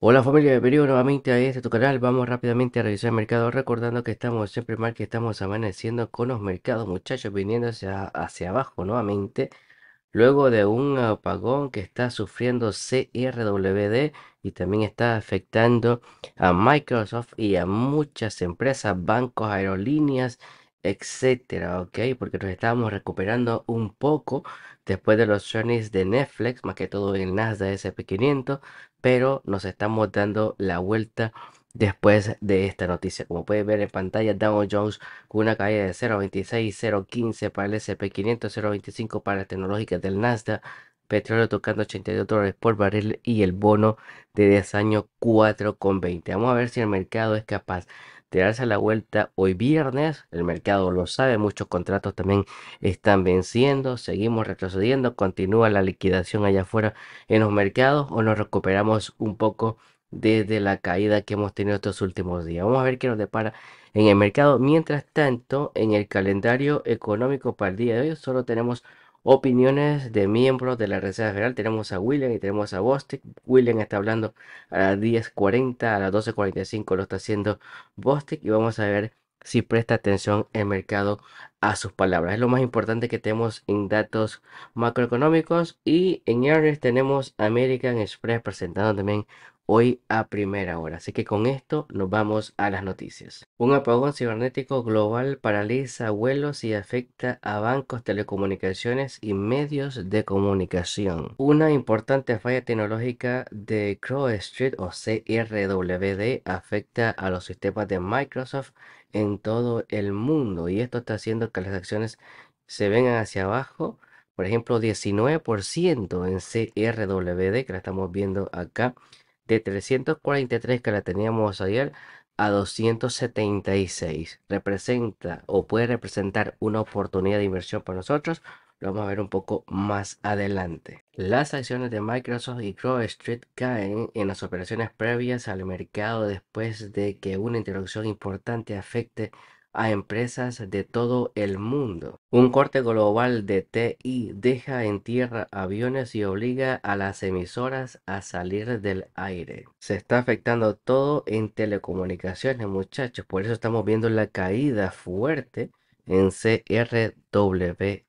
Hola familia, Perú, nuevamente a este tu canal, vamos rápidamente a revisar el mercado recordando que estamos siempre mal que estamos amaneciendo con los mercados muchachos viniendo hacia, hacia abajo nuevamente luego de un apagón que está sufriendo CRWD y también está afectando a Microsoft y a muchas empresas, bancos, aerolíneas etcétera, ¿ok? Porque nos estábamos recuperando un poco después de los journeys de Netflix, más que todo en Nasdaq SP500, pero nos estamos dando la vuelta después de esta noticia. Como pueden ver en pantalla, Dow Jones con una caída de 0.26, 0.15 para el SP500, 0.25 para las tecnológicas del Nasdaq, petróleo tocando 82 dólares por barril y el bono de 10 años 4.20. Vamos a ver si el mercado es capaz te darse la vuelta hoy viernes. El mercado lo sabe, muchos contratos también están venciendo. Seguimos retrocediendo, continúa la liquidación allá afuera en los mercados o nos recuperamos un poco desde la caída que hemos tenido estos últimos días. Vamos a ver qué nos depara en el mercado. Mientras tanto, en el calendario económico para el día de hoy solo tenemos opiniones de miembros de la Reserva Federal. Tenemos a William y tenemos a Bostic. William está hablando a las 10.40, a las 12.45 lo está haciendo Bostic y vamos a ver si presta atención el mercado a sus palabras. Es lo más importante que tenemos en datos macroeconómicos y en earnings tenemos American Express presentando también hoy a primera hora. Así que con esto nos vamos a las noticias. Un apagón cibernético global paraliza vuelos y afecta a bancos, telecomunicaciones y medios de comunicación. Una importante falla tecnológica de Crow Street o CRWD afecta a los sistemas de Microsoft en todo el mundo y esto está haciendo que las acciones se vengan hacia abajo por ejemplo, 19% en CRWD, que la estamos viendo acá, de 343 que la teníamos ayer a 276. Representa o puede representar una oportunidad de inversión para nosotros. Lo vamos a ver un poco más adelante. Las acciones de Microsoft y Grove Street caen en las operaciones previas al mercado después de que una interrupción importante afecte a empresas de todo el mundo. Un corte global de TI deja en tierra aviones y obliga a las emisoras a salir del aire. Se está afectando todo en telecomunicaciones, muchachos. Por eso estamos viendo la caída fuerte en CRWD.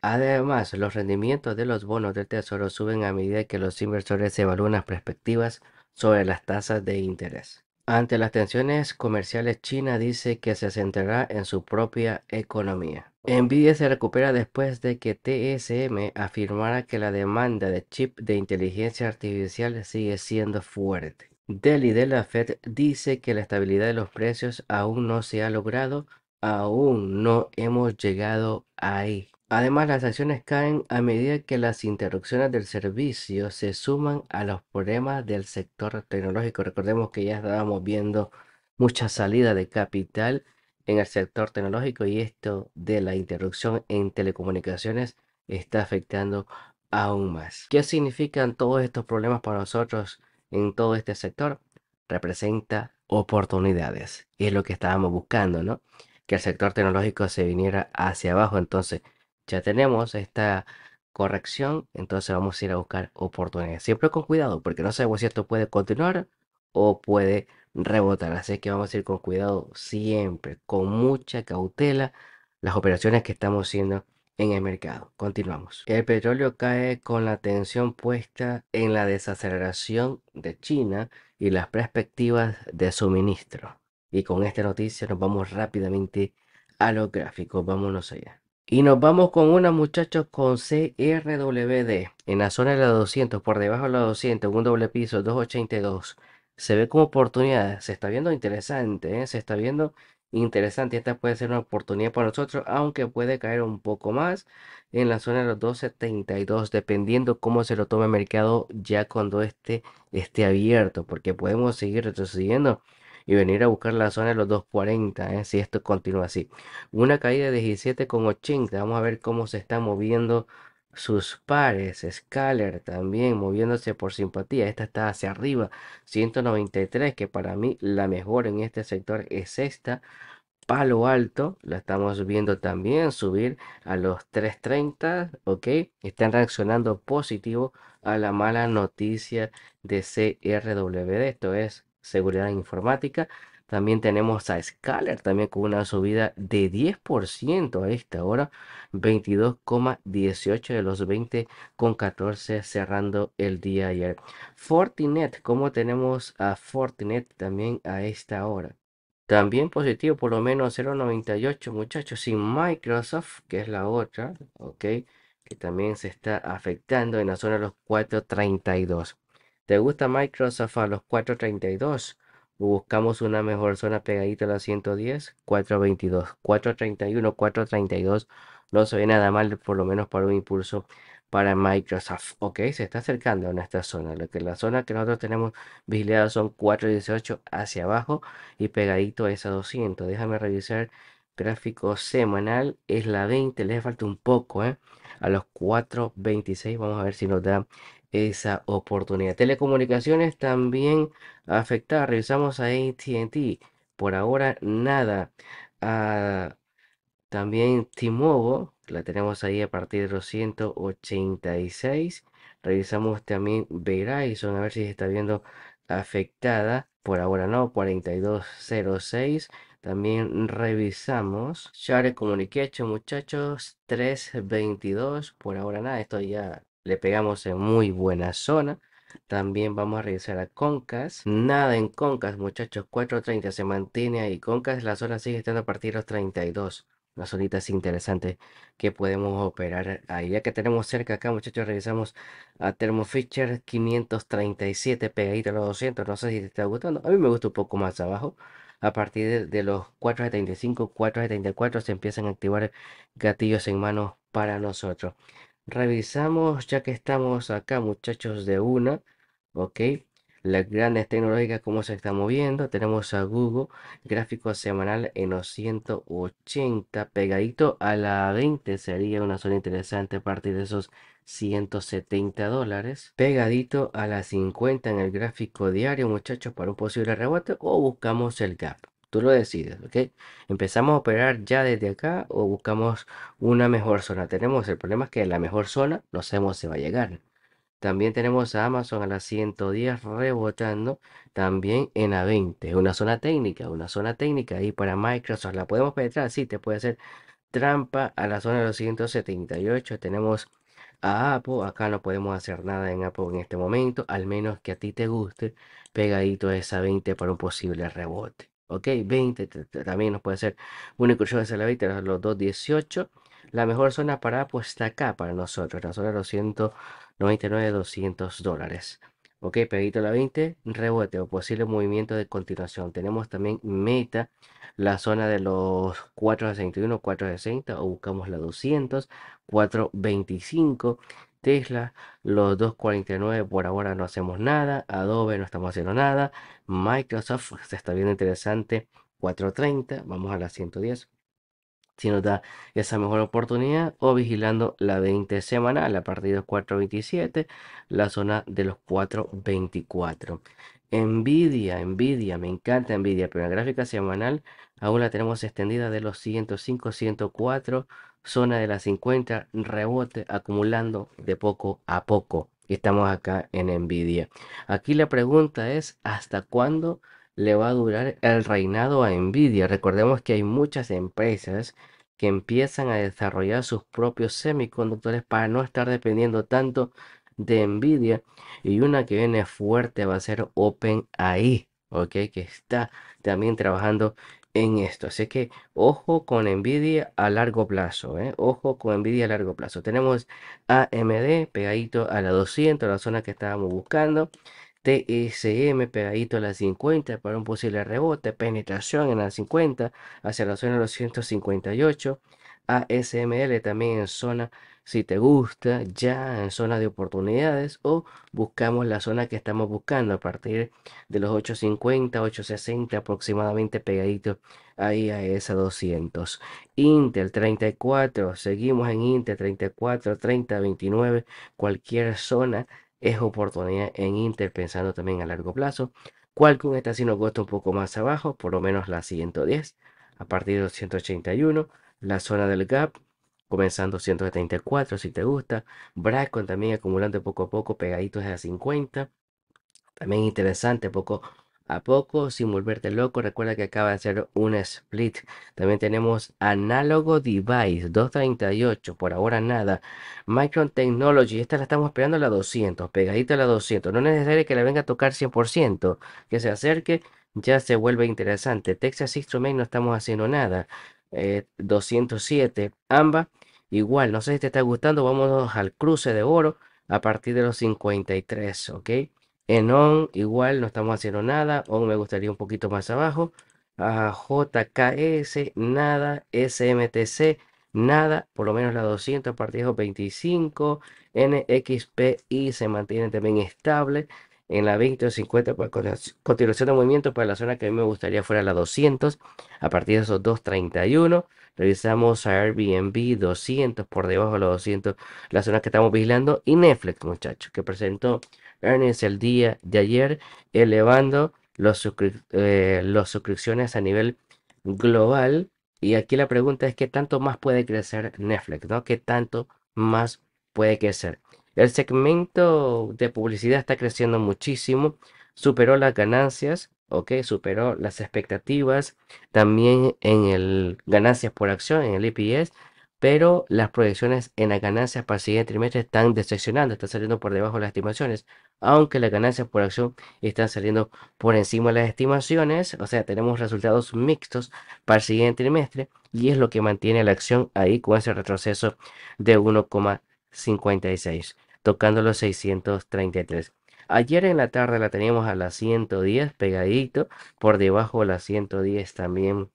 Además, los rendimientos de los bonos del tesoro suben a medida que los inversores evalúan las perspectivas sobre las tasas de interés. Ante las tensiones comerciales, China dice que se centrará en su propia economía. Nvidia se recupera después de que TSM afirmara que la demanda de chip de inteligencia artificial sigue siendo fuerte. Delhi de la Fed dice que la estabilidad de los precios aún no se ha logrado, aún no hemos llegado ahí. Además, las acciones caen a medida que las interrupciones del servicio se suman a los problemas del sector tecnológico. Recordemos que ya estábamos viendo mucha salida de capital en el sector tecnológico y esto de la interrupción en telecomunicaciones está afectando aún más. ¿Qué significan todos estos problemas para nosotros en todo este sector? Representa oportunidades. Y es lo que estábamos buscando, ¿no? Que el sector tecnológico se viniera hacia abajo. Entonces, ya tenemos esta corrección, entonces vamos a ir a buscar oportunidades. Siempre con cuidado, porque no sabemos si esto puede continuar o puede rebotar. Así que vamos a ir con cuidado siempre, con mucha cautela, las operaciones que estamos haciendo en el mercado. Continuamos. El petróleo cae con la atención puesta en la desaceleración de China y las perspectivas de suministro. Y con esta noticia nos vamos rápidamente a los gráficos. Vámonos allá. Y nos vamos con una muchachos con CRWD en la zona de la 200, por debajo de la 200, un doble piso, 282. Se ve como oportunidad, se está viendo interesante, ¿eh? se está viendo interesante. Esta puede ser una oportunidad para nosotros, aunque puede caer un poco más en la zona de los 272, dependiendo cómo se lo tome el mercado ya cuando este esté abierto, porque podemos seguir retrocediendo y venir a buscar la zona de los 240, ¿eh? si esto continúa así. Una caída de 17,80, vamos a ver cómo se está moviendo sus pares, Scaler también moviéndose por simpatía, esta está hacia arriba, 193, que para mí la mejor en este sector es esta. Palo Alto, la estamos viendo también subir a los 3.30, ¿ok? Están reaccionando positivo a la mala noticia de CRWD, esto es seguridad informática. También tenemos a Scalar, también con una subida de 10% a esta hora, 22,18 de los 20 con 14 cerrando el día ayer. Fortinet, cómo tenemos a Fortinet también a esta hora. También positivo, por lo menos 0.98 muchachos, sin Microsoft, que es la otra, ok, que también se está afectando en la zona de los 4.32. ¿Te gusta Microsoft a los 432? Buscamos una mejor zona pegadita a los 110, 422, 431, 432. No se ve nada mal, por lo menos para un impulso para Microsoft. Ok, se está acercando a nuestra zona. Lo que la zona que nosotros tenemos vigilada son 418 hacia abajo y pegadito a esa 200. Déjame revisar gráfico semanal es la 20, le falta un poco, ¿eh? A los 4.26 vamos a ver si nos da esa oportunidad. Telecomunicaciones también afectada. Revisamos a ATT. Por ahora nada. Ah, también Timuvo la tenemos ahí a partir de los 186. Revisamos también Verizon, a ver si está viendo afectada. Por ahora no, 4206. También revisamos Share Communication, muchachos, 322. Por ahora nada, esto ya le pegamos en muy buena zona. También vamos a regresar a Concas. Nada en Concas, muchachos. 4.30 se mantiene ahí. Concas, la zona sigue estando a partir de los 32. Una zonita interesante que podemos operar ahí. Ya que tenemos cerca acá, muchachos, regresamos a Thermo Fisher 537 pegadito a los 200. No sé si te está gustando. A mí me gusta un poco más abajo. A partir de, los 4.35, 4.34 se empiezan a activar gatillos en manos para nosotros. Revisamos, ya que estamos acá, muchachos, de una, ¿ok? Las grandes tecnológicas, cómo se está moviendo. Tenemos a Google, gráfico semanal en los 180, pegadito a la 20, sería una zona interesante a partir de esos 170 dólares. Pegadito a la 50 en el gráfico diario, muchachos, para un posible rebote o buscamos el gap. Tú lo decides, ¿ok? Empezamos a operar ya desde acá o buscamos una mejor zona. Tenemos el problema es que la mejor zona no sabemos si va a llegar. También tenemos a Amazon a las 110 rebotando también en a 20. Es una zona técnica, una zona técnica ahí para Microsoft. ¿La podemos penetrar? Sí, te puede hacer trampa a la zona de los 178. Tenemos a Apple. Acá no podemos hacer nada en Apple en este momento, al menos que a ti te guste pegadito a esa 20 para un posible rebote. ¿ok? 20 también nos puede ser único incursión de la 20, los 218. La mejor zona para pues está acá para nosotros, la zona de los 199, 200 dólares. Ok, pedito la 20, rebote o posible movimiento de continuación. Tenemos también meta, la zona de los 461, 460 o buscamos la 200, 425 Tesla, los 249 por ahora no hacemos nada, Adobe no estamos haciendo nada, Microsoft se pues, está viendo interesante, 430, vamos a la 110. Si nos da esa mejor oportunidad o vigilando la 20 semanal, a partir de 427, la zona de los 424. Nvidia, Nvidia, me encanta Nvidia, pero la gráfica semanal aún la tenemos extendida de los 105, 104, zona de las 50, rebote acumulando de poco a poco. Estamos acá en Nvidia. Aquí la pregunta es, ¿hasta cuándo le va a durar el reinado a Nvidia? Recordemos que hay muchas empresas que empiezan a desarrollar sus propios semiconductores para no estar dependiendo tanto de Nvidia y una que viene fuerte va a ser OpenAI, ok, que está también trabajando en esto. Así que ojo con envidia a largo plazo, ¿eh? ojo con envidia a largo plazo. Tenemos AMD pegadito a la 200, la zona que estábamos buscando. TSM pegadito a la 50 para un posible rebote, penetración en la 50 hacia la zona de los 158. ASML también en zona si te gusta, ya en zona de oportunidades o buscamos la zona que estamos buscando a partir de los 850, 860 aproximadamente pegadito ahí a esa 200. Intel 34, seguimos en Intel 34, 30, 29, cualquier zona es oportunidad en Intel pensando también a largo plazo. Qualcomm está nos cuesta un poco más abajo, por lo menos la 110, a partir de 181, la zona del gap comenzando 174 si te gusta. Bracon también acumulando poco a poco, pegaditos a 50. También interesante, poco a poco, sin volverte loco. Recuerda que acaba de hacer un split. También tenemos Análogo Device 238, por ahora nada. Micron Technology, esta la estamos esperando a la 200, pegadito a la 200. No es necesario que la venga a tocar 100%, que se acerque. Ya se vuelve interesante. Texas Instruments no estamos haciendo nada. 207, eh, ambas igual. No sé si te está gustando, vámonos al cruce de oro a partir de los 53, ¿ok? En ON igual no estamos haciendo nada, ON me gustaría un poquito más abajo. A JKS, nada, SMTC, nada, por lo menos la 200 a partir de los 25, NXPI se mantiene también estable, en la 20 o 50, pues, continuación de movimiento para pues, la zona que a mí me gustaría fuera la 200, a partir de esos 231, revisamos a Airbnb 200, por debajo de los 200, la zona que estamos vigilando, y Netflix, muchachos, que presentó Ernest el día de ayer, elevando los, eh, suscripciones a nivel global. Y aquí la pregunta es qué tanto más puede crecer Netflix, ¿no? ¿Qué tanto más puede crecer? El segmento de publicidad está creciendo muchísimo, superó las ganancias, ok, superó las expectativas, también en el ganancias por acción, en el EPS, pero las proyecciones en las ganancias para el siguiente trimestre están decepcionando, están saliendo por debajo de las estimaciones, aunque las ganancias por acción están saliendo por encima de las estimaciones, o sea, tenemos resultados mixtos para el siguiente trimestre y es lo que mantiene la acción ahí con ese retroceso de 1,56 tocando los 633. Ayer en la tarde la teníamos a las 110 pegadito, por debajo de las 110 también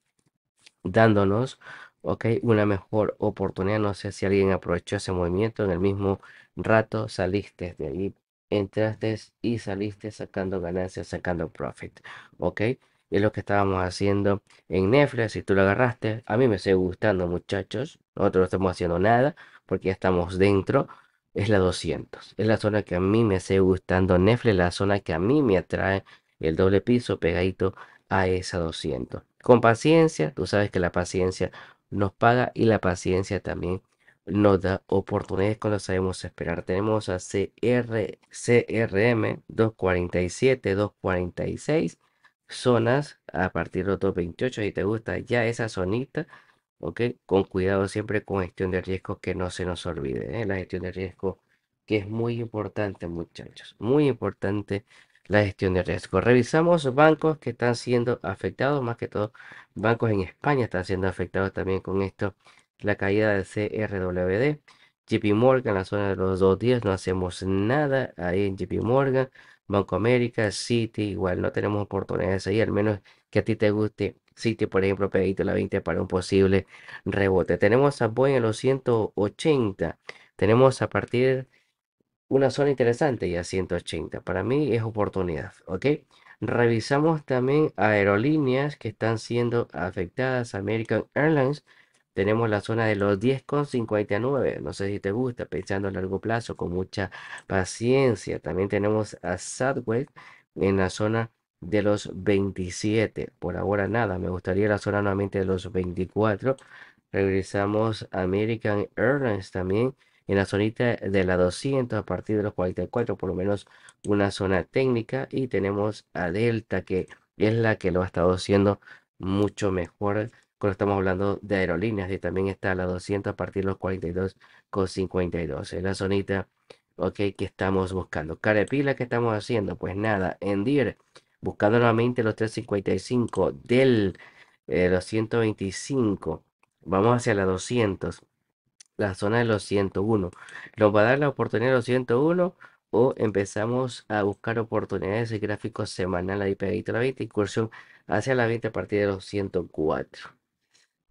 dándonos ok, una mejor oportunidad. No sé si alguien aprovechó ese movimiento. En el mismo rato saliste de ahí, entraste y saliste sacando ganancias, sacando profit. Ok, es lo que estábamos haciendo en Netflix. Si tú lo agarraste, a mí me sigue gustando, muchachos. Nosotros no estamos haciendo nada porque ya estamos dentro es la 200. Es la zona que a mí me hace gustando Nefle, la zona que a mí me atrae el doble piso pegadito a esa 200. Con paciencia, tú sabes que la paciencia nos paga y la paciencia también nos da oportunidades cuando sabemos esperar. Tenemos a CR, CRM 247, 246 zonas a partir de los 228 si te gusta ya esa zonita ¿ok? Con cuidado siempre con gestión de riesgo que no se nos olvide, ¿eh? la gestión de riesgo que es muy importante muchachos, muy importante la gestión de riesgo. Revisamos bancos que están siendo afectados, más que todo bancos en España están siendo afectados también con esto, la caída del CRWD. JP Morgan, la zona de los dos días, no hacemos nada ahí en JP Morgan, Banco América, City, igual no tenemos oportunidades ahí, al menos que a ti te guste sitio por ejemplo, pedito la 20 para un posible rebote. Tenemos a Boeing en los 180. Tenemos a partir una zona interesante ya 180. Para mí es oportunidad, ¿ok? Revisamos también aerolíneas que están siendo afectadas. American Airlines, tenemos la zona de los 10,59. No sé si te gusta, pensando a largo plazo, con mucha paciencia. También tenemos a Southwest en la zona de los 27. Por ahora nada, me gustaría la zona nuevamente de los 24. Regresamos a American Airlines también en la zonita de la 200 a partir de los 44, por lo menos una zona técnica. Y tenemos a Delta que es la que lo ha estado haciendo mucho mejor cuando estamos hablando de aerolíneas y también está a la 200 a partir de los 42,52. con Es la zonita, ok, que estamos buscando. Carepila, que estamos haciendo? Pues nada, en DIR buscando nuevamente los 355 del eh, 125, vamos hacia la 200, la zona de los 101. ¿Nos va a dar la oportunidad de los 101 o empezamos a buscar oportunidades de gráficos semanal ahí pegadito a la 20, incursión hacia la 20 a partir de los 104?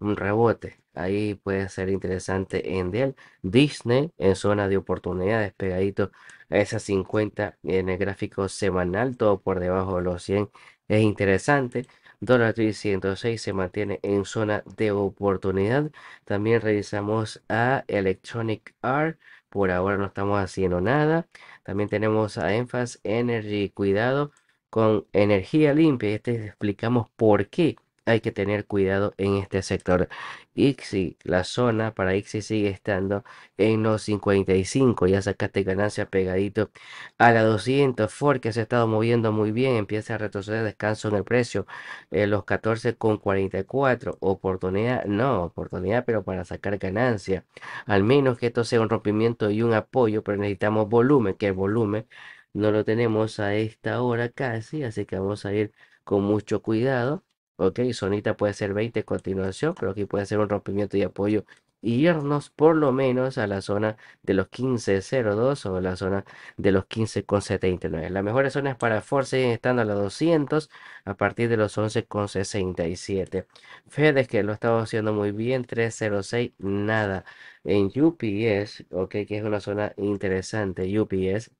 un rebote. Ahí puede ser interesante en Dell. Disney en zona de oportunidades, pegadito a esas 50 en el gráfico semanal, todo por debajo de los 100. Es interesante. Tree 106 se mantiene en zona de oportunidad. También revisamos a Electronic Art. Por ahora no estamos haciendo nada. También tenemos a Enfas Energy. Cuidado con energía limpia. Este explicamos por qué hay que tener cuidado en este sector. Ixi, la zona para Ixi sigue estando en los 55. Ya sacaste ganancia pegadito a la 200. Ford que se ha estado moviendo muy bien. Empieza a retroceder descanso en el precio. en eh, los 14,44. con Oportunidad, no, oportunidad, pero para sacar ganancia. Al menos que esto sea un rompimiento y un apoyo, pero necesitamos volumen, que el volumen no lo tenemos a esta hora casi, así que vamos a ir con mucho cuidado Ok, Sonita puede ser 20 continuación, pero aquí puede ser un rompimiento y apoyo y irnos por lo menos a la zona de los 15.02 o la zona de los 15.79. mejor zona es para Force estando a los 200 a partir de los 11.67. Fede que lo está haciendo muy bien, 3.06 nada. En UPS, ok, que es una zona interesante, UPS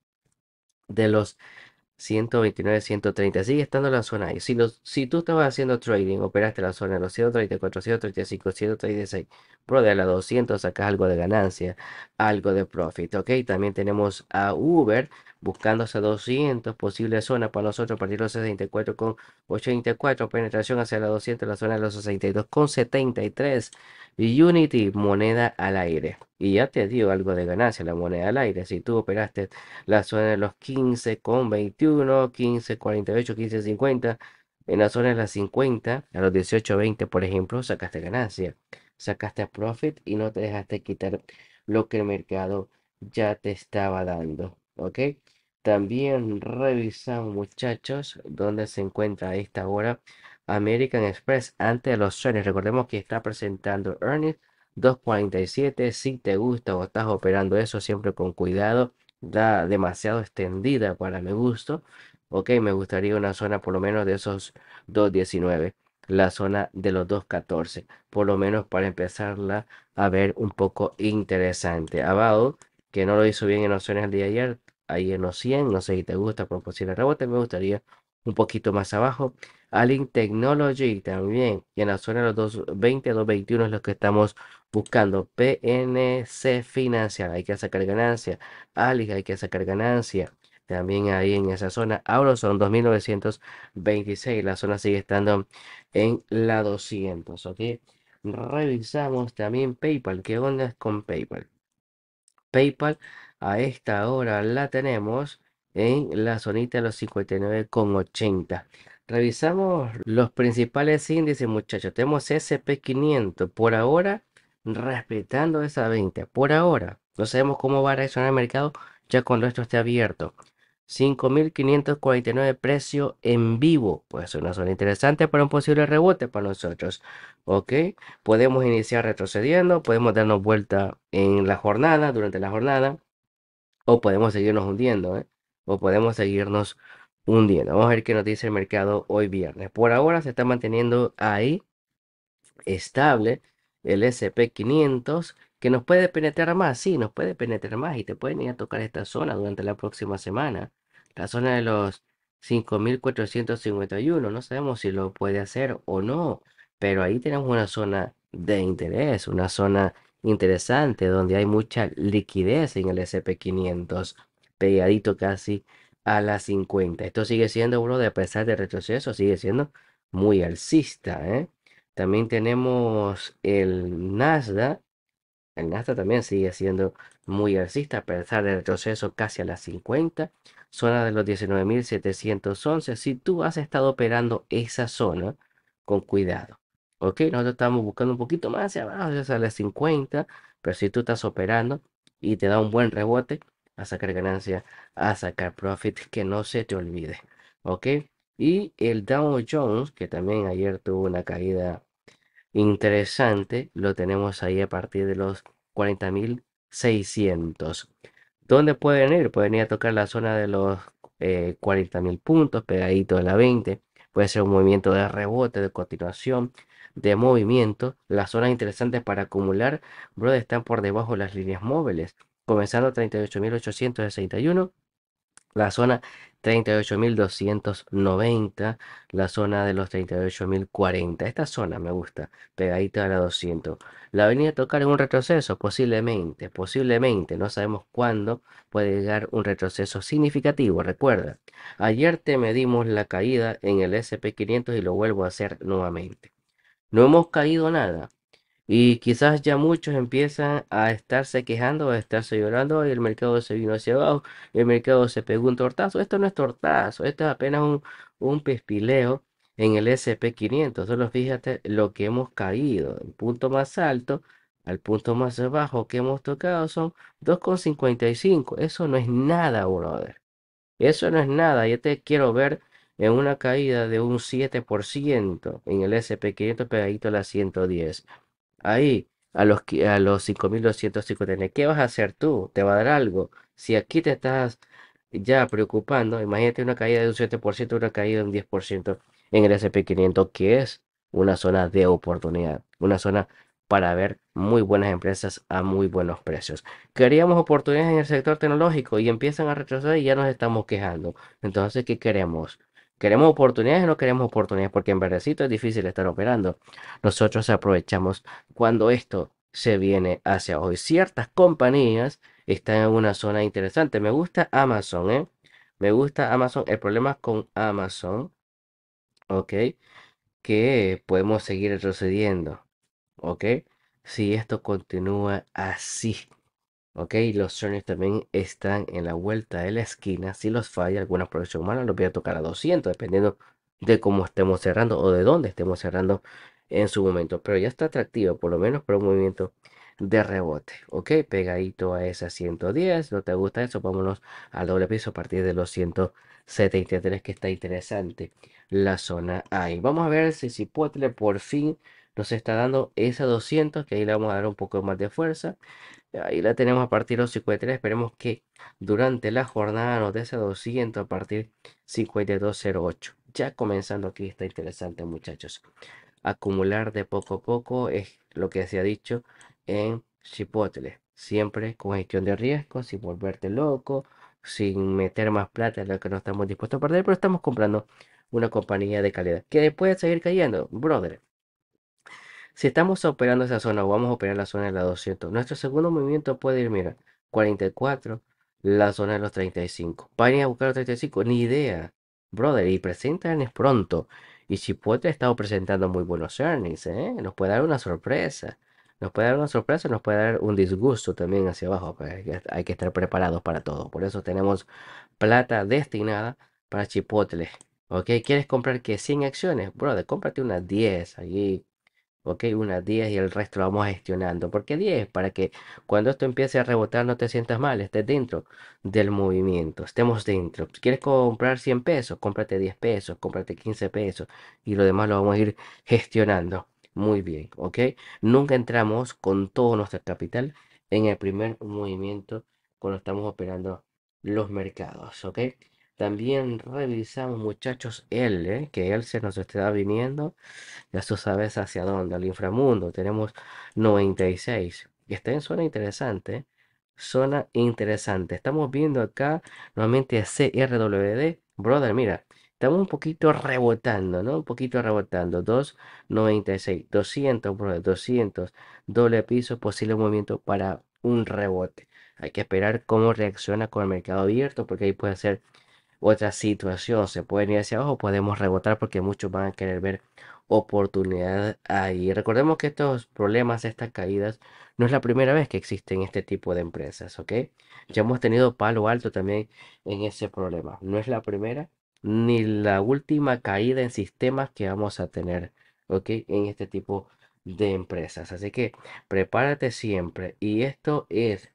de los 129, 130. Sigue estando la zona ahí. Si, tú estabas haciendo trading, operaste la zona de los 134, 135, 136, Pro de la 200 sacas algo de ganancia, algo de profit. Ok, también tenemos a Uber buscando hacia 200 posibles zonas para nosotros a partir de los 84, penetración hacia la 200, la zona de los 62 con y Unity, moneda al aire. Y ya te dio algo de ganancia la moneda al aire, si tú operaste la zona de los 15 con 48, 15,48, 15,50. En la zona de las 50, a los 18.20, por ejemplo, sacaste ganancia, sacaste profit y no te dejaste quitar lo que el mercado ya te estaba dando. ¿ok? También revisamos muchachos dónde se encuentra a esta hora American Express ante los trenes. Recordemos que está presentando earnings 2.47. Si te gusta o estás operando eso, siempre con cuidado. Da demasiado extendida para mi gusto. Ok, me gustaría una zona por lo menos de esos 2.19 la zona de los 2.14, por lo menos para empezarla a ver un poco interesante. abajo que no lo hizo bien en opciones el día de ayer, ahí en los 100, no sé si te gusta proporcionar rebote, me gustaría un poquito más abajo. Aling Technology también, y en la zona de los 220, 221 es lo que estamos buscando. PNC Financial, hay que sacar ganancia. Alix, hay que sacar ganancia. También ahí en esa zona. Ahora son 2926. La zona sigue estando en la 200. Ok. Revisamos también PayPal. ¿Qué onda con PayPal? PayPal a esta hora la tenemos en la zonita de los 59,80. Revisamos los principales índices, muchachos. Tenemos SP500 por ahora respetando esa 20. Por ahora, no sabemos cómo va a reaccionar el mercado ya cuando esto esté abierto. 5.549 precio en vivo. Pues una zona interesante para un posible rebote para nosotros. Ok, podemos iniciar retrocediendo, podemos darnos vuelta en la jornada, durante la jornada. O podemos seguirnos hundiendo, ¿eh? O podemos seguirnos hundiendo. Vamos a ver qué nos dice el mercado hoy viernes. Por ahora se está manteniendo ahí estable el SP500 que nos puede penetrar más, sí, nos puede penetrar más y te pueden ir a tocar esta zona durante la próxima semana, la zona de los 5.451, no sabemos si lo puede hacer o no, pero ahí tenemos una zona de interés, una zona interesante donde hay mucha liquidez en el SP500, pegadito casi a las 50. Esto sigue siendo, bro, de a pesar del retroceso, sigue siendo muy alcista. ¿eh? También tenemos el Nasdaq. El Nasdaq también sigue siendo muy alcista a pesar del retroceso casi a las 50. Zona de los 19.711. Si tú has estado operando esa zona, con cuidado. Ok, nosotros estamos buscando un poquito más hacia abajo, ya sale 50, pero si tú estás operando y te da un buen rebote, a sacar ganancia, a sacar profit, que no se te olvide. Ok, y el Dow Jones, que también ayer tuvo una caída interesante, lo tenemos ahí a partir de los 40.600. ¿Dónde pueden ir? Pueden ir a tocar la zona de los eh, 40.000 puntos, pegadito de la 20. Puede ser un movimiento de rebote, de continuación de movimiento, las zonas interesantes para acumular, bro están por debajo de las líneas móviles, comenzando a 38.861, la zona 38.290, la zona de los 38.040. Esta zona me gusta, pegadita a la 200. La venía a tocar en un retroceso, posiblemente, posiblemente, no sabemos cuándo puede llegar un retroceso significativo, recuerda. Ayer te medimos la caída en el SP500 y lo vuelvo a hacer nuevamente. No hemos caído nada. Y quizás ya muchos empiezan a estarse quejando, a estarse llorando, y el mercado se vino hacia abajo, el mercado se pegó un tortazo. Esto no es tortazo, esto es apenas un, un pespileo en el SP500. Solo fíjate lo que hemos caído. El punto más alto al punto más bajo que hemos tocado son 2,55. Eso no es nada, brother. Eso no es nada. Yo te quiero ver en una caída de un 7% en el SP500 pegadito a la 110. Ahí, a los, a los ¿Qué vas a hacer tú? ¿Te va a dar algo? Si aquí te estás ya preocupando, imagínate una caída de un 7%, una caída de un 10% en el SP500, que es una zona de oportunidad, una zona para ver muy buenas empresas a muy buenos precios. Queríamos oportunidades en el sector tecnológico y empiezan a retrasar y ya nos estamos quejando. Entonces, ¿qué queremos? ¿Queremos oportunidades o no queremos oportunidades? Porque en verdecito es difícil estar operando. Nosotros aprovechamos cuando esto se viene hacia hoy. Ciertas compañías están en una zona interesante. Me gusta Amazon, ¿eh? Me gusta Amazon. El problema es con Amazon, ¿ok? Que podemos seguir retrocediendo, ¿ok? Si esto continúa así. Ok, los Churners también están en la vuelta de la esquina. Si los falla alguna producción humana, los voy a tocar a 200, dependiendo de cómo estemos cerrando o de dónde estemos cerrando en su momento. Pero ya está atractivo por lo menos para un movimiento de rebote. Ok, pegadito a esa 110. No te gusta eso, vámonos al doble piso a partir de los 173, que está interesante la zona ahí. Vamos a ver si Cipotle por fin nos está dando esa 200, que ahí le vamos a dar un poco más de fuerza. Ahí la tenemos a partir de los 53. Esperemos que durante la jornada nos dé ese 200 a partir 5208. Ya comenzando aquí está interesante, muchachos. Acumular de poco a poco es lo que se ha dicho en Chipotle. Siempre con gestión de riesgo, sin volverte loco, sin meter más plata en lo que no estamos dispuestos a perder, pero estamos comprando una compañía de calidad que puede seguir cayendo, brother. Si estamos operando esa zona o vamos a operar la zona de la 200, nuestro segundo movimiento puede ir, mira, 44, la zona de los 35. Van a ir a buscar los 35, ni idea. Brother, y presenta es pronto. Y Chipotle ha estado presentando muy buenos earnings, ¿eh? Nos puede dar una sorpresa. Nos puede dar una sorpresa, nos puede dar un disgusto también hacia abajo. Pues, hay que estar preparados para todo. Por eso tenemos plata destinada para Chipotle. ¿Ok? ¿Quieres comprar que 100 acciones? Brother, cómprate unas 10 allí Ok, unas 10 y el resto lo vamos gestionando. ¿Por qué 10? Para que cuando esto empiece a rebotar no te sientas mal, estés dentro del movimiento, estemos dentro. Si quieres comprar 100 pesos, cómprate 10 pesos, cómprate 15 pesos y lo demás lo vamos a ir gestionando. Muy bien, ok. Nunca entramos con todo nuestro capital en el primer movimiento cuando estamos operando los mercados, ok. También revisamos, muchachos, L, ¿eh? que él se nos está viniendo. Ya tú sabes hacia dónde, al inframundo. Tenemos 96. Y está en zona interesante. Zona interesante. Estamos viendo acá nuevamente CRWD. Brother, mira, estamos un poquito rebotando, ¿no? Un poquito rebotando. 296, 200, brother, 200. Doble piso, posible movimiento para un rebote. Hay que esperar cómo reacciona con el mercado abierto, porque ahí puede ser otra situación. Se pueden ir hacia abajo, podemos rebotar porque muchos van a querer ver oportunidad ahí. Recordemos que estos problemas, estas caídas, no es la primera vez que existen este tipo de empresas, ¿ok? Ya hemos tenido palo alto también en ese problema. No es la primera ni la última caída en sistemas que vamos a tener, ¿ok? En este tipo de empresas. Así que prepárate siempre. Y esto es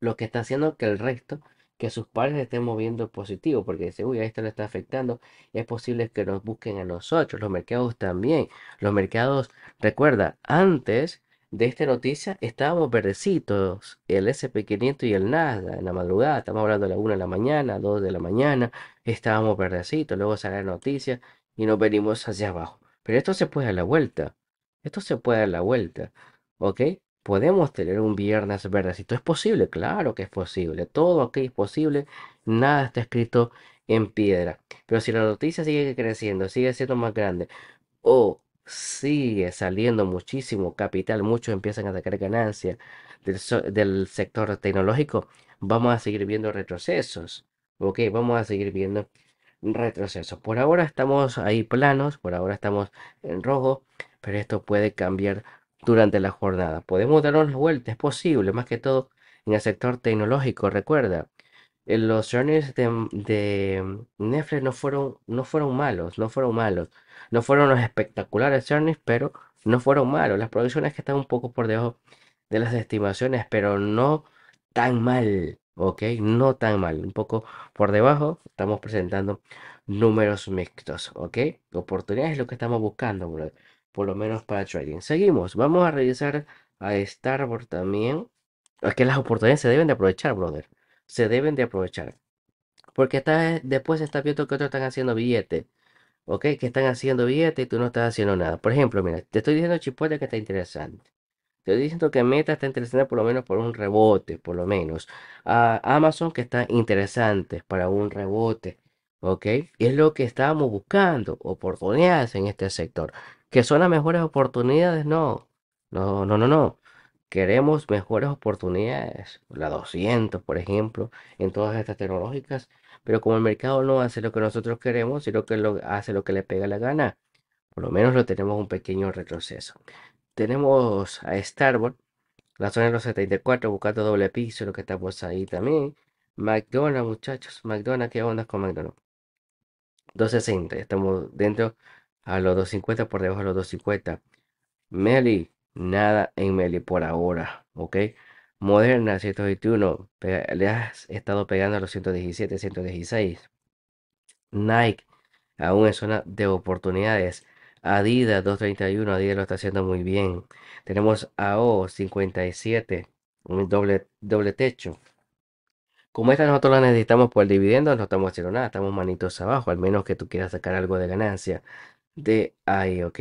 lo que está haciendo que el resto que sus padres estén moviendo positivo, porque dice, uy, a esto le está afectando, es posible que nos busquen a nosotros, los mercados también. Los mercados, recuerda, antes de esta noticia estábamos verdecitos, el SP500 y el Nasdaq en la madrugada, estamos hablando de la 1 de la mañana, 2 de la mañana, estábamos verdecitos, luego sale la noticia y nos venimos hacia abajo. Pero esto se puede dar la vuelta, esto se puede dar la vuelta, ¿ok? Podemos tener un viernes verdecito. ¿Es posible? Claro que es posible. Todo aquí es posible. Nada está escrito en piedra. Pero si la noticia sigue creciendo, sigue siendo más grande o sigue saliendo muchísimo capital, muchos empiezan a sacar ganancias del, del sector tecnológico, vamos a seguir viendo retrocesos. Ok, vamos a seguir viendo retrocesos. Por ahora estamos ahí planos, por ahora estamos en rojo, pero esto puede cambiar durante la jornada. Podemos dar vueltas, vuelta, es posible, más que todo en el sector tecnológico. Recuerda, eh, los earnings de, de no fueron, no fueron malos, no fueron malos. No fueron los espectaculares earnings, pero no fueron malos. Las producciones que están un poco por debajo de las estimaciones, pero no tan mal, ¿ok? No tan mal, un poco por debajo. Estamos presentando números mixtos, ¿ok? Oportunidades es lo que estamos buscando, bro por lo menos para trading. Seguimos, vamos a revisar a Starboard también. Es que las oportunidades se deben de aprovechar, brother. Se deben de aprovechar. Porque después está viendo que otros están haciendo billetes ¿Ok? Que están haciendo billetes y tú no estás haciendo nada. Por ejemplo, mira, te estoy diciendo Chipotle que está interesante. Te estoy diciendo que Meta está interesante por lo menos por un rebote, por lo menos. A Amazon que está interesante para un rebote. ¿Ok? Y es lo que estábamos buscando, oportunidades en este sector que son las mejores oportunidades, no. No, no, no, no. Queremos mejores oportunidades, la 200, por ejemplo, en todas estas tecnológicas, pero como el mercado no hace lo que nosotros queremos, sino que lo, hace lo que le pega la gana, por lo menos lo tenemos un pequeño retroceso. Tenemos a Starboard. la zona de los 74, buscando doble piso, lo que estamos ahí también. McDonald's, muchachos, McDonald's, ¿qué onda con McDonald's? 260, estamos dentro a los 250 por debajo de los 250. Meli, nada en Meli por ahora, ¿ok? Moderna 121, le has estado pegando a los 117, 116. Nike, aún en zona de oportunidades. Adidas 231, Adidas lo está haciendo muy bien. Tenemos AO 57, un doble, doble techo. Como esta nosotros la necesitamos por el dividendo, no estamos haciendo nada, estamos manitos abajo, al menos que tú quieras sacar algo de ganancia de ahí, ¿ok?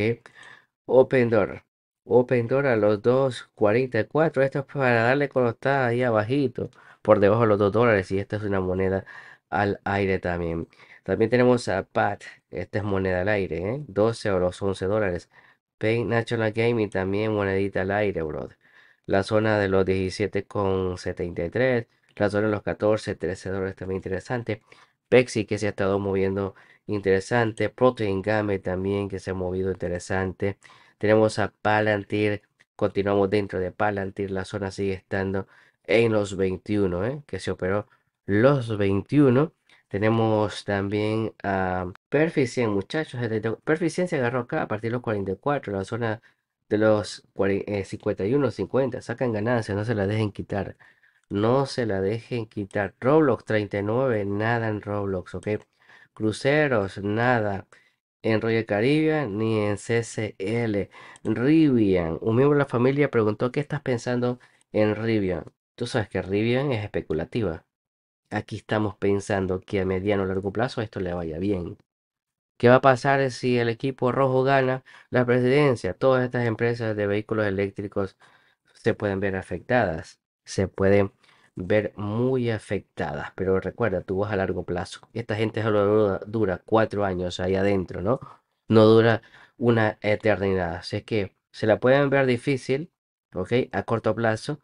Open Door. Open Door a los 2.44. Esto es para darle con está ahí abajito, por debajo de los 2 dólares. Y esta es una moneda al aire también. También tenemos a Pat. Esta es moneda al aire, ¿eh? 12 o los 11 dólares. Pay National Gaming también monedita al aire, bro. La zona de los 17,73. La zona de los 14, 13 dólares también interesante. Pexi que se ha estado moviendo interesante. Protein Game también que se ha movido interesante. Tenemos a Palantir. Continuamos dentro de Palantir. La zona sigue estando en los 21, ¿eh? que se operó los 21. Tenemos también a Perficien, muchachos. Perficien se agarró acá a partir de los 44, la zona de los 51, 50. Eh, sacan ganancias, no se la dejen quitar. No se la dejen quitar. Roblox 39, nada en Roblox, ¿ok? cruceros, nada. En Royal Caribbean ni en CCL. Rivian, un miembro de la familia preguntó qué estás pensando en Rivian. Tú sabes que Rivian es especulativa. Aquí estamos pensando que a mediano o largo plazo esto le vaya bien. ¿Qué va a pasar si el equipo rojo gana la presidencia? Todas estas empresas de vehículos eléctricos se pueden ver afectadas, se pueden ver muy afectadas. Pero recuerda, tú vas a largo plazo. Esta gente solo dura cuatro años ahí adentro, ¿no? No dura una eternidad. Así que se la pueden ver difícil, ¿ok? A corto plazo,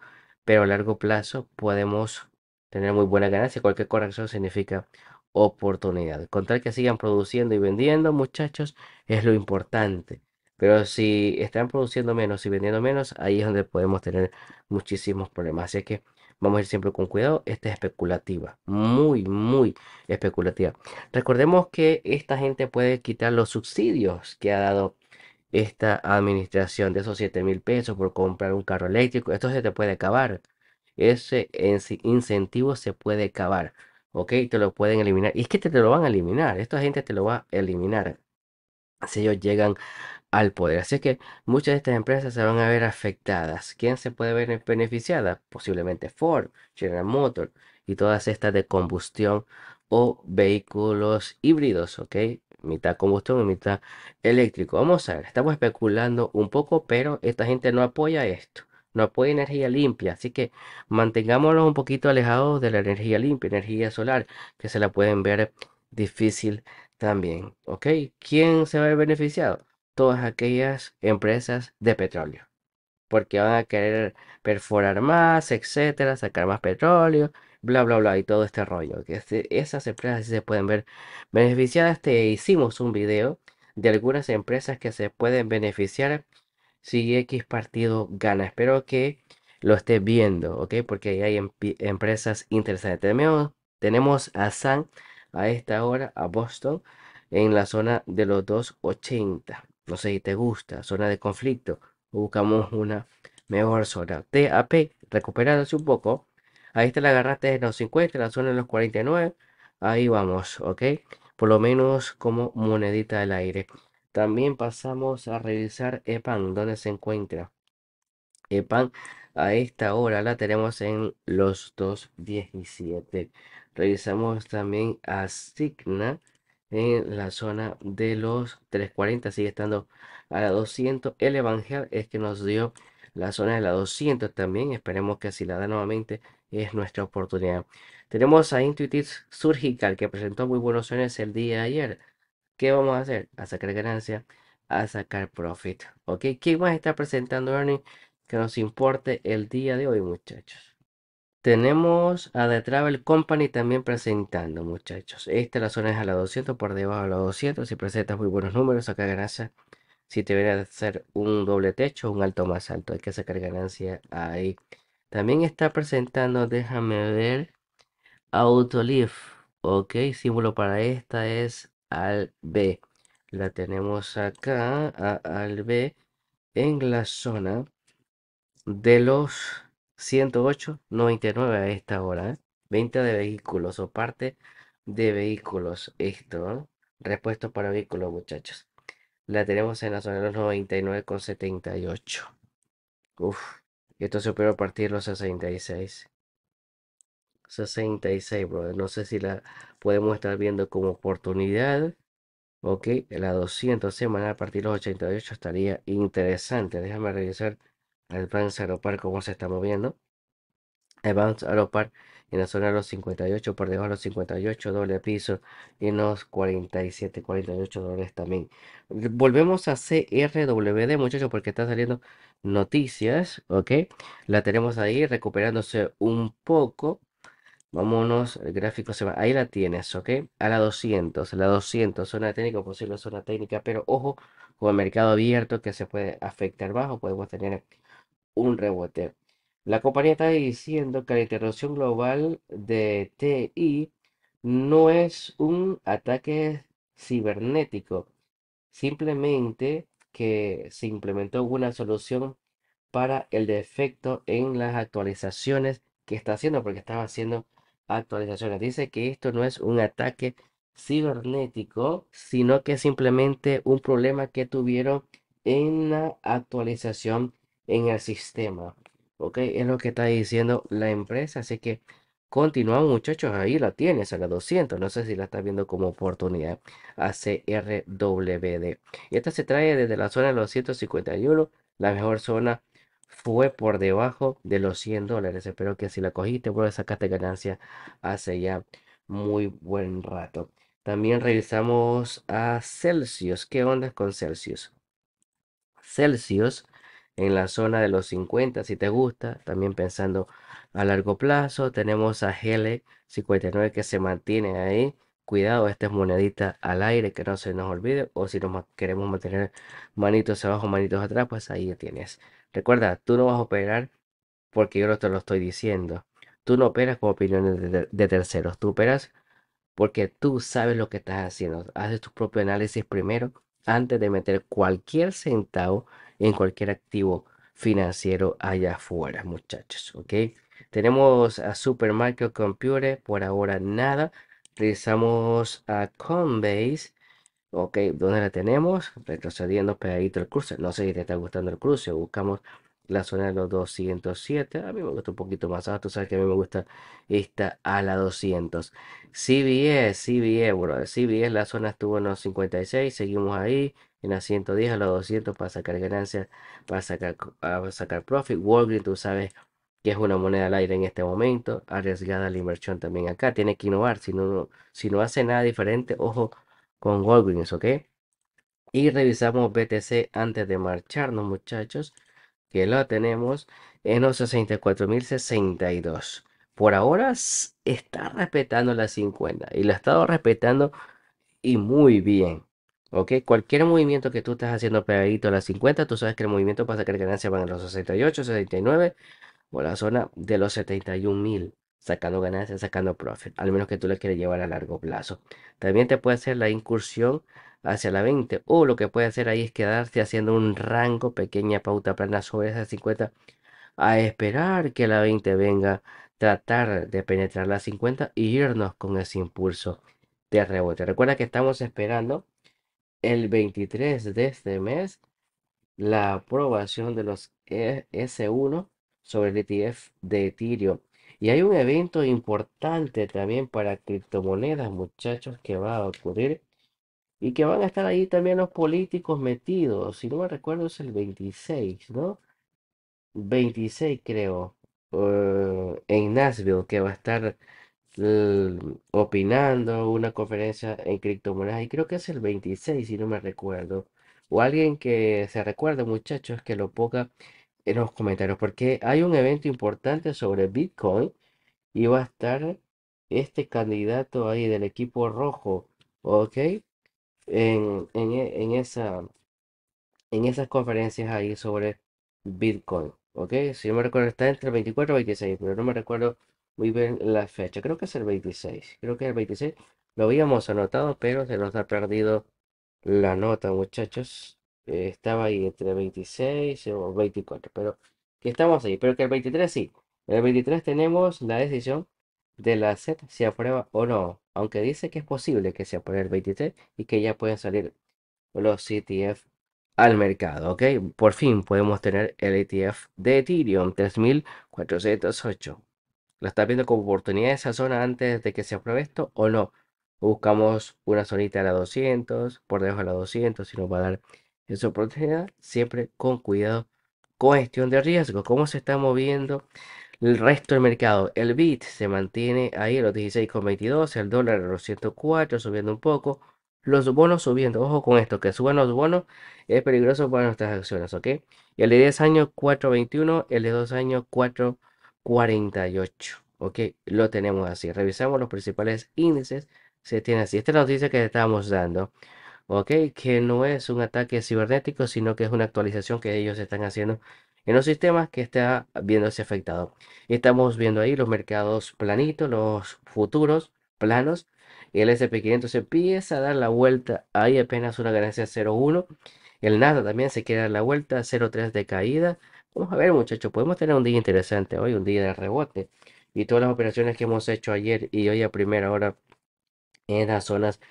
pero a largo plazo podemos tener muy buena ganancia. Cualquier corrección significa oportunidad. Contar que sigan produciendo y vendiendo, muchachos, es lo importante. Pero si están produciendo menos y vendiendo menos, ahí es donde podemos tener muchísimos problemas. Así que Vamos a ir siempre con cuidado. Esta es especulativa, muy, muy especulativa. Recordemos que esta gente puede quitar los subsidios que ha dado esta administración de esos 7 mil pesos por comprar un carro eléctrico. Esto se te puede acabar. Ese incentivo se puede acabar. ¿Ok? Te lo pueden eliminar. Y es que te, lo van a eliminar. Esta gente te lo va a eliminar. Si ellos llegan al poder. Así que muchas de estas empresas se van a ver afectadas. ¿Quién se puede ver beneficiada? Posiblemente Ford, General Motors y todas estas de combustión o vehículos híbridos, ¿ok? Mitad combustión y mitad eléctrico. Vamos a ver, estamos especulando un poco, pero esta gente no apoya esto. No apoya energía limpia, así que mantengámonos un poquito alejados de la energía limpia, energía solar, que se la pueden ver difícil también. ¿Ok? ¿Quién se va a ver beneficiado? todas aquellas empresas de petróleo, porque van a querer perforar más, etcétera, sacar más petróleo, bla, bla, bla, y todo este rollo. Que este, esas empresas se pueden ver beneficiadas. Te hicimos un video de algunas empresas que se pueden beneficiar si X partido gana. Espero que lo estés viendo, ¿ok? Porque hay empresas interesantes. Tenemos, tenemos a San a esta hora, a Boston, en la zona de los 280 no sé si te gusta, zona de conflicto, buscamos una mejor zona. TAP, recuperándose un poco. Ahí te la agarraste de los 50, la zona de los 49. Ahí vamos, ¿ok? Por lo menos como monedita del aire. También pasamos a revisar EPAN, donde se encuentra. EPAN a esta hora la tenemos en los 2.17. Revisamos también a Signa en la zona de los 340, sigue estando a la 200. El Evangel es que nos dio la zona de la 200 también. Esperemos que así la da nuevamente es nuestra oportunidad. Tenemos a Intuitive Surgical que presentó muy buenos sueños el día de ayer. ¿Qué vamos a hacer? A sacar ganancia, a sacar profit. ¿Ok? ¿Qué más está presentando Ernie que nos importe el día de hoy, muchachos? Tenemos a The Travel Company también presentando, muchachos. Esta la zona es a la 200, por debajo a la 200. Si presentas muy buenos números, saca ganancia. Si te viene a hacer un doble techo, un alto más alto, hay que sacar ganancia ahí. También está presentando, déjame ver, Autolift. Ok, símbolo para esta es al B. La tenemos acá, al B, en la zona de los 108.99 a esta hora. 20 ¿eh? Venta de vehículos o parte de vehículos. Esto, ¿no? Repuestos para vehículos, muchachos. La tenemos en la zona de los 99,78. Uf. esto se operó a partir de los 66. 66, brother. No sé si la podemos estar viendo como oportunidad. Ok, la 200 semana a partir de los 88 estaría interesante. Déjame revisar Advance Aeropark, cómo se está moviendo. Advance Aeropark en la zona de los 58, por debajo de los 58 doble piso y unos 47, 48 dólares también. Volvemos a CRWD, muchachos, porque está saliendo noticias, ¿ok? La tenemos ahí recuperándose un poco. Vámonos, el gráfico se va. Ahí la tienes, ¿ok? A la 200, la 200, zona técnica, posible zona técnica, pero ojo con el mercado abierto que se puede afectar bajo. Podemos tener aquí un rebote. La compañía está diciendo que la interrupción global de TI no es un ataque cibernético, simplemente que se implementó una solución para el defecto en las actualizaciones que está haciendo, porque estaba haciendo actualizaciones. Dice que esto no es un ataque cibernético, sino que es simplemente un problema que tuvieron en la actualización en el sistema. Ok, es lo que está diciendo la empresa. Así que continuamos, muchachos. Ahí la tienes a la 200. No sé si la estás viendo como oportunidad. ACRWD. Y esta se trae desde la zona de los 151. La mejor zona fue por debajo de los 100 dólares. Espero que si la cogiste, bueno, sacaste ganancia hace ya muy buen rato. También revisamos a Celsius. ¿Qué onda con Celsius? Celsius en la zona de los 50 si te gusta, también pensando a largo plazo. Tenemos a GL59 que se mantiene ahí. Cuidado, esta es monedita al aire que no se nos olvide. O si nos queremos mantener manitos abajo, manitos atrás, pues ahí tienes. Recuerda, tú no vas a operar porque yo no te lo estoy diciendo. Tú no operas con opiniones de, de terceros. Tú operas porque tú sabes lo que estás haciendo. Haces tu propio análisis primero antes de meter cualquier centavo en cualquier activo financiero allá afuera, muchachos, ¿ok? Tenemos a Supermarket Computer, por ahora nada. Regresamos a Coinbase, ok, ¿dónde la tenemos? Retrocediendo pegadito el cruce. No sé si te está gustando el cruce, buscamos la zona de los 207. A mí me gusta un poquito más alto. Tú sabes que a mí me gusta esta a la 200. CBS, CBS, bro. CBS, la zona estuvo en los 56. Seguimos ahí en a 110 a los 200 para sacar ganancias, para sacar, sacar profit. Walgreens, tú sabes que es una moneda al aire en este momento, arriesgada la inversión también acá, tiene que innovar, si no, si no hace nada diferente, ojo con Walgreens, ¿ok? Y revisamos BTC antes de marcharnos, muchachos, que lo tenemos en los 64.062. Por ahora está respetando La 50 y la ha estado respetando y muy bien. ¿Ok? Cualquier movimiento que tú estés haciendo pegadito a las 50, tú sabes que el movimiento para sacar ganancias van a los 68, 69 o la zona de los 71 mil, sacando ganancias, sacando profit, al menos que tú le quieras llevar a largo plazo. También te puede hacer la incursión hacia la 20 o lo que puede hacer ahí es quedarse haciendo un rango, pequeña pauta plana sobre esa 50 a esperar que la 20 venga, tratar de penetrar la 50 y irnos con ese impulso de rebote. Recuerda que estamos esperando el 23 de este mes la aprobación de los e, S1 sobre el ETF de Ethereum. Y hay un evento importante también para criptomonedas, muchachos, que va a ocurrir y que van a estar ahí también los políticos metidos. Si no me recuerdo, es el 26, ¿no? 26 creo, eh, en Nashville, que va a estar Mm, opinando una conferencia en criptomonedas y creo que es el 26 si no me recuerdo o alguien que se recuerde muchachos que lo ponga en los comentarios porque hay un evento importante sobre Bitcoin y va a estar este candidato ahí del equipo rojo ok en, en, e, esa en esas conferencias ahí sobre Bitcoin ok si no me recuerdo está entre el 24 y 26 pero no me recuerdo muy bien la fecha. Creo que es el 26. Creo que es el 26. Lo habíamos anotado, pero se nos ha perdido la nota, muchachos. estaba ahí entre 26 o 24, pero que estamos ahí. Pero que el 23 sí. El 23 tenemos la decisión de la set si aprueba o no. Aunque dice que es posible que sea apruebe el 23 y que ya pueden salir los ETF al mercado, ¿ok? Por fin podemos tener el ETF de Ethereum 3408. ¿La está viendo como oportunidad esa zona antes de que se apruebe esto o no? Buscamos una zonita a la 200, por debajo de la 200, si nos va a dar esa oportunidad, siempre con cuidado, Cuestión de riesgo. ¿Cómo se está moviendo el resto del mercado? El BIT se mantiene ahí a los 16,22, el dólar a los 104, subiendo un poco. Los bonos subiendo, ojo con esto, que suban los bonos es peligroso para nuestras acciones, ¿ok? El de 10 años 4.21, el de 2 años 421 48. Ok, lo tenemos así. Revisamos los principales índices. Se tiene así. Esta es la noticia que estamos dando. Ok, que no es un ataque cibernético, sino que es una actualización que ellos están haciendo en los sistemas que está viéndose afectado. Estamos viendo ahí los mercados planitos, los futuros planos. El SP500 empieza a dar la vuelta. Hay apenas una ganancia 0.1. El NASA también se queda dar la vuelta, 0.3 de caída. Vamos a ver, muchachos, podemos tener un día interesante hoy, un día de rebote. Y todas las operaciones que hemos hecho ayer y hoy a primera hora en las zonas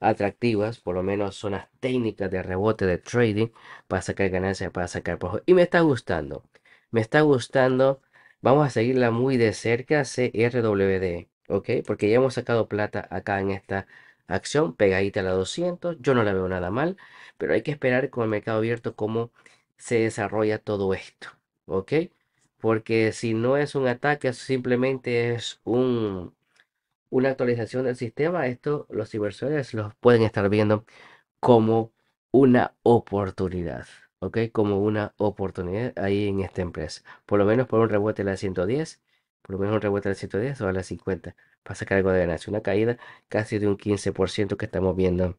atractivas, por lo menos zonas técnicas de rebote de trading, para sacar ganancias, para sacar projo. Y me está gustando, me está gustando. Vamos a seguirla muy de cerca, CRWD, ¿ok? Porque ya hemos sacado plata acá en esta acción, pegadita a la 200. Yo no la veo nada mal, pero hay que esperar con el mercado abierto como se desarrolla todo esto, ¿ok? Porque si no es un ataque, simplemente es un, una actualización del sistema, esto los inversores los pueden estar viendo como una oportunidad, ¿ok? Como una oportunidad ahí en esta empresa. Por lo menos por un rebote de la 110, por lo menos un rebote de la 110 o a la 50 para sacar algo de ganancia. Una caída casi de un 15% que estamos viendo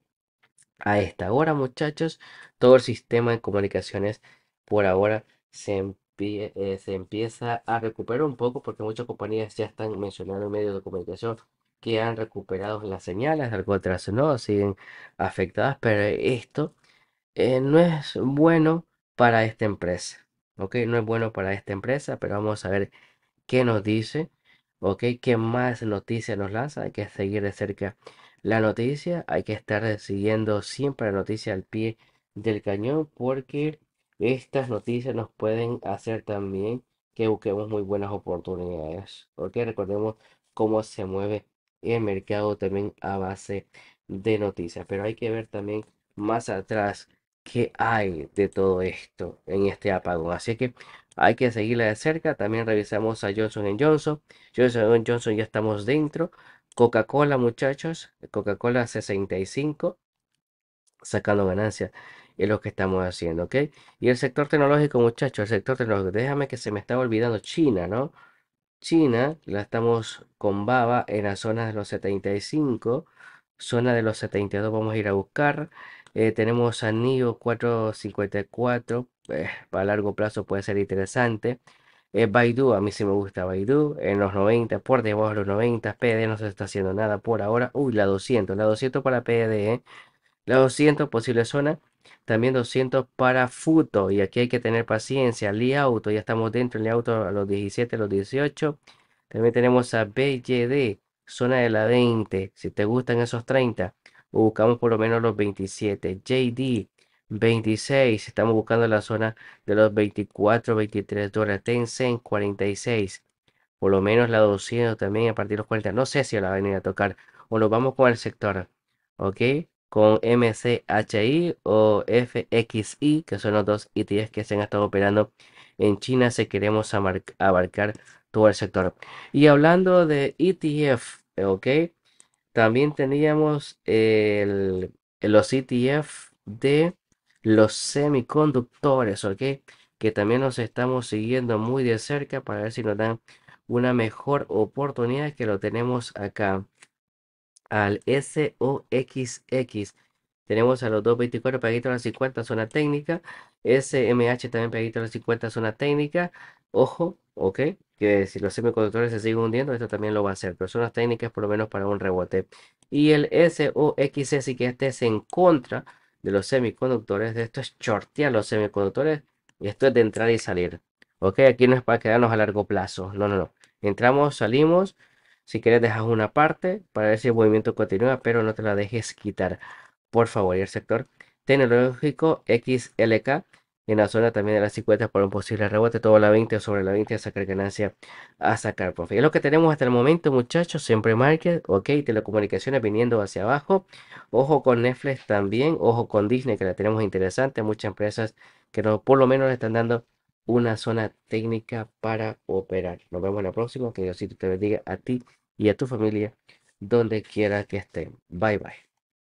a esta hora, muchachos, todo el sistema de comunicaciones por ahora se, eh, se empieza a recuperar un poco porque muchas compañías ya están mencionando En medios de comunicación que han recuperado las señales, algo otras no, siguen afectadas, pero esto eh, no es bueno para esta empresa, ¿ok? No es bueno para esta empresa, pero vamos a ver qué nos dice, ¿ok? ¿Qué más noticias nos lanza? Hay que seguir de cerca la noticia, hay que estar siguiendo siempre la noticia al pie del cañón porque estas noticias nos pueden hacer también que busquemos muy buenas oportunidades. Porque recordemos cómo se mueve el mercado también a base de noticias. Pero hay que ver también más atrás qué hay de todo esto en este apagón. Así que hay que seguirla de cerca. También revisamos a Johnson Johnson. Johnson Johnson ya estamos dentro. Coca-Cola, muchachos. Coca-Cola 65. Sacando ganancias. Es lo que estamos haciendo, ¿ok? Y el sector tecnológico, muchachos. El sector tecnológico. Déjame que se me está olvidando China, ¿no? China, la estamos con baba en la zona de los 75. Zona de los 72 vamos a ir a buscar. Eh, tenemos a NIO 454 pues, para largo plazo puede ser interesante. Eh, Baidu, a mí sí me gusta Baidu. En los 90, por debajo de los 90, PD no se está haciendo nada por ahora. Uy, la 200, la 200 para PD. ¿eh? La 200, posible zona. También 200 para Futo. Y aquí hay que tener paciencia. Lee Auto, ya estamos dentro. del Auto a los 17, los 18. También tenemos a BYD, zona de la 20. Si te gustan esos 30, buscamos por lo menos los 27. JD, 26. Estamos buscando la zona de los 24, 23 dólares. Tencent 46. Por lo menos la 200 también a partir de los 40. No sé si la van a venir a tocar. O nos vamos con el sector. ¿Ok? Con MCHI o FXI, que son los dos ETFs que se han estado operando en China si queremos abarcar todo el sector. Y hablando de ETF, ¿ok? También teníamos el, los ETF de los semiconductores, ¿ok? Que también nos estamos siguiendo muy de cerca para ver si nos dan una mejor oportunidad que lo tenemos acá. Al SOXX. Tenemos a los 224 pegaditos a las 50 zona técnica. SMH también pegadito a las 50 zona técnica. Ojo, ok, que si los semiconductores se siguen hundiendo, esto también lo va a hacer. Pero son las técnicas por lo menos para un rebote. Y el SOXS Y que este es en contra de los semiconductores, de esto es shortear los semiconductores y esto es de entrar y salir. Ok, aquí no es para quedarnos a largo plazo, no, no, no. Entramos, salimos, si quieres dejas una parte para ver si el movimiento continúa, pero no te la dejes quitar, por favor. Y el sector tecnológico XLK en la zona también de las 50 por un posible rebote, todo la 20 o sobre la 20 a sacar ganancia, a sacar profe. Es lo que tenemos hasta el momento, muchachos, siempre market, ok, telecomunicaciones viniendo hacia abajo, ojo con Netflix también, ojo con Disney que la tenemos interesante, muchas empresas que no, por lo menos le están dando una zona técnica para operar. Nos vemos en la próxima, que Diosito te bendiga a ti y a tu familia, donde quiera que estén. Bye bye.